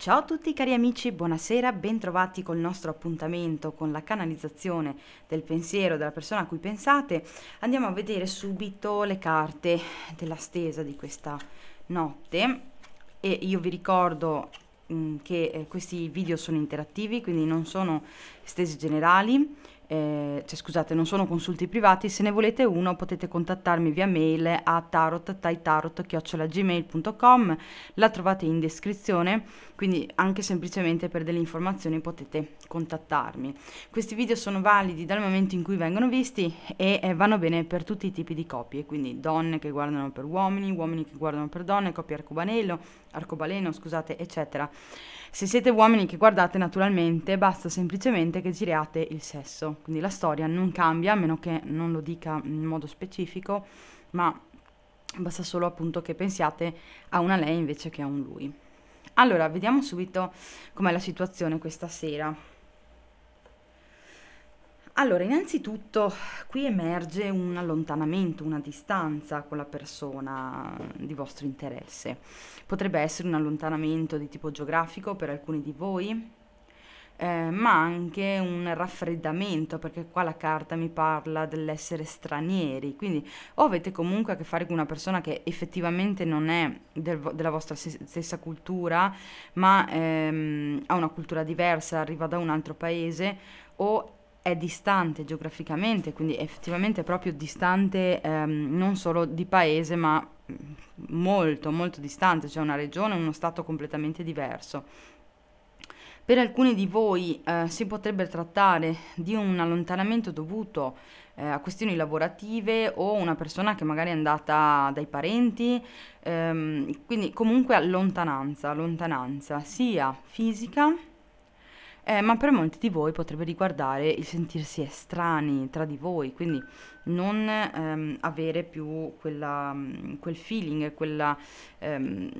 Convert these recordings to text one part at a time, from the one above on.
Ciao a tutti cari amici, buonasera, bentrovati col nostro appuntamento con la canalizzazione del pensiero della persona a cui pensate. Andiamo a vedere subito le carte della stesa di questa notte e io vi ricordo mm, che eh, questi video sono interattivi, quindi non sono stesi generali, eh, cioè, scusate, non sono consulti privati, se ne volete uno potete contattarmi via mail a tarot.taitarot.gmail.com, la trovate in descrizione, quindi anche semplicemente per delle informazioni potete contattarmi. Questi video sono validi dal momento in cui vengono visti e eh, vanno bene per tutti i tipi di coppie, quindi donne che guardano per uomini, uomini che guardano per donne, coppie arcobaleno, scusate, eccetera. Se siete uomini che guardate, naturalmente, basta semplicemente che giriate il sesso. Quindi la storia non cambia, a meno che non lo dica in modo specifico, ma basta solo appunto che pensiate a una lei invece che a un lui. Allora, vediamo subito com'è la situazione questa sera. Allora, innanzitutto qui emerge un allontanamento, una distanza con la persona di vostro interesse. Potrebbe essere un allontanamento di tipo geografico per alcuni di voi, eh, ma anche un raffreddamento, perché qua la carta mi parla dell'essere stranieri, quindi o avete comunque a che fare con una persona che effettivamente non è del, della vostra stessa cultura, ma ehm, ha una cultura diversa, arriva da un altro paese, o è distante geograficamente, quindi effettivamente è proprio distante ehm, non solo di paese, ma mm, molto, molto distante, cioè una regione, uno stato completamente diverso. Per alcuni di voi eh, si potrebbe trattare di un allontanamento dovuto eh, a questioni lavorative o una persona che magari è andata dai parenti, ehm, quindi comunque allontananza, lontananza sia fisica eh, ma per molti di voi potrebbe riguardare il sentirsi estranei tra di voi, quindi non ehm, avere più quella, mm, quel feeling, quella, ehm,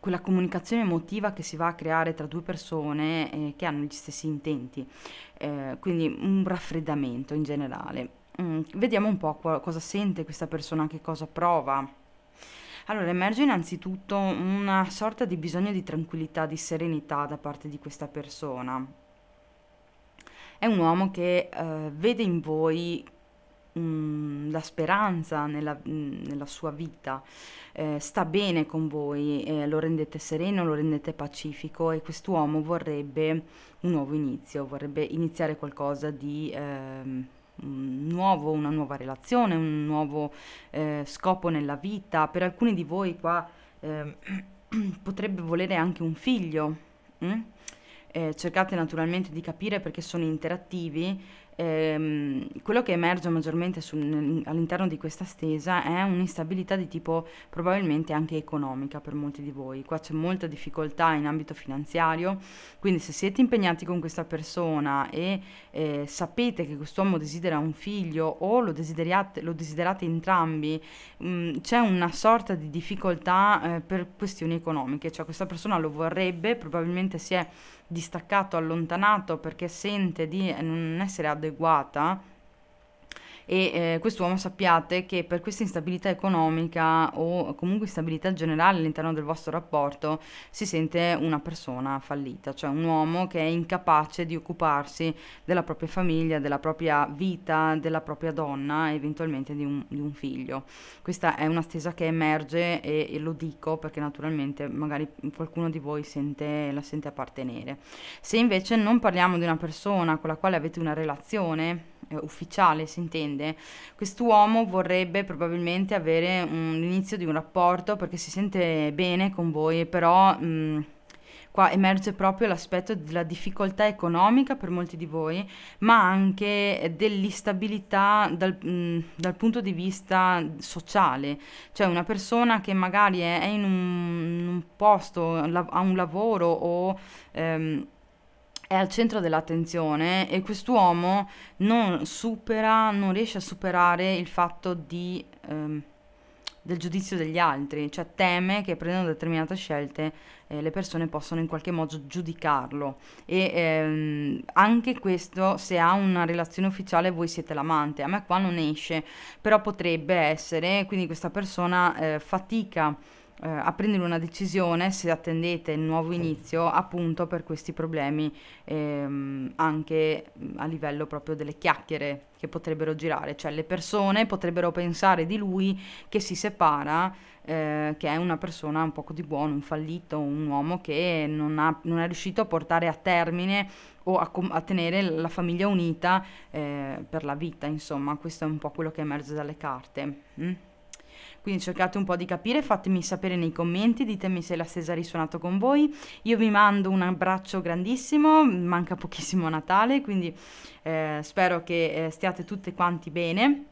quella, comunicazione emotiva che si va a creare tra due persone eh, che hanno gli stessi intenti, eh, quindi un raffreddamento in generale. Mm, vediamo un po' cosa sente questa persona, che cosa prova allora, emerge innanzitutto una sorta di bisogno di tranquillità, di serenità da parte di questa persona. È un uomo che eh, vede in voi mm, la speranza nella, mm, nella sua vita, eh, sta bene con voi, eh, lo rendete sereno, lo rendete pacifico e quest'uomo vorrebbe un nuovo inizio, vorrebbe iniziare qualcosa di eh, un nuovo, una nuova relazione, un nuovo eh, scopo nella vita. Per alcuni di voi qua eh, potrebbe volere anche un figlio. Mm? Eh, cercate naturalmente di capire perché sono interattivi ehm, quello che emerge maggiormente su, all'interno di questa stesa è un'instabilità di tipo probabilmente anche economica per molti di voi. Qua c'è molta difficoltà in ambito finanziario, quindi se siete impegnati con questa persona e eh, sapete che quest'uomo desidera un figlio o lo desiderate, lo desiderate entrambi, mh, mm, c'è una sorta di difficoltà eh, per questioni economiche, cioè questa persona lo vorrebbe, probabilmente si è distaccato, allontanato perché sente di eh, non essere adeguato adeguata e eh, quest'uomo sappiate che per questa instabilità economica o comunque instabilità generale all'interno del vostro rapporto si sente una persona fallita, cioè un uomo che è incapace di occuparsi della propria famiglia, della propria vita, della propria donna, eventualmente di un, di un figlio. Questa è una stesa che emerge e, e, lo dico perché naturalmente magari qualcuno di voi sente, la sente appartenere. Se invece non parliamo di una persona con la quale avete una relazione eh, ufficiale, si intende, intende. Quest'uomo vorrebbe probabilmente avere un, l'inizio di un rapporto perché si sente bene con voi, però mh, qua emerge proprio l'aspetto della difficoltà economica per molti di voi, ma anche dell'instabilità dal, mh, dal punto di vista sociale, cioè una persona che magari è, è in, un, in, un, posto, la, ha un lavoro o... Ehm, è al centro dell'attenzione e quest'uomo non supera, non riesce a superare il fatto di, ehm, del giudizio degli altri, cioè teme che prendendo determinate scelte eh, le persone possano in qualche modo giudicarlo e ehm, anche questo se ha una relazione ufficiale voi siete l'amante, a me qua non esce, però potrebbe essere, quindi questa persona eh, fatica eh, a prendere una decisione se attendete il nuovo inizio appunto per questi problemi ehm, anche a livello proprio delle chiacchiere che potrebbero girare, cioè le persone potrebbero pensare di lui che si separa, eh, che è una persona un poco di buono, un fallito, un uomo che non, ha, non è riuscito a portare a termine o a, com- a tenere la famiglia unita eh, per la vita, insomma questo è un po' quello che emerge dalle carte. Mm? Quindi cercate un po' di capire, fatemi sapere nei commenti, ditemi se la stessa ha risuonato con voi. Io vi mando un abbraccio grandissimo, manca pochissimo Natale, quindi eh, spero che eh, stiate tutti quanti bene.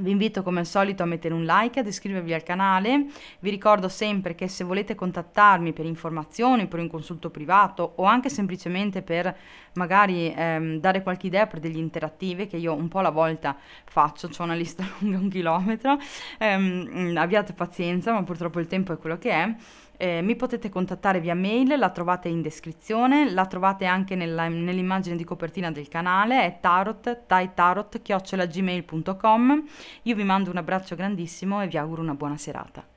Vi invito come al solito a mettere un like, ad iscrivervi al canale, vi ricordo sempre che se volete contattarmi per informazioni, per un consulto privato o anche semplicemente per magari ehm, dare qualche idea per degli interattivi che io un po' alla volta faccio, ho una lista lunga un chilometro, ehm, mm, abbiate pazienza ma purtroppo il tempo è quello che è. Eh, mi potete contattare via mail, la trovate in descrizione, la trovate anche nella, nell'immagine di copertina del canale, è tarot, taitarot, chiocciolagmail.com. Io vi mando un abbraccio grandissimo e vi auguro una buona serata.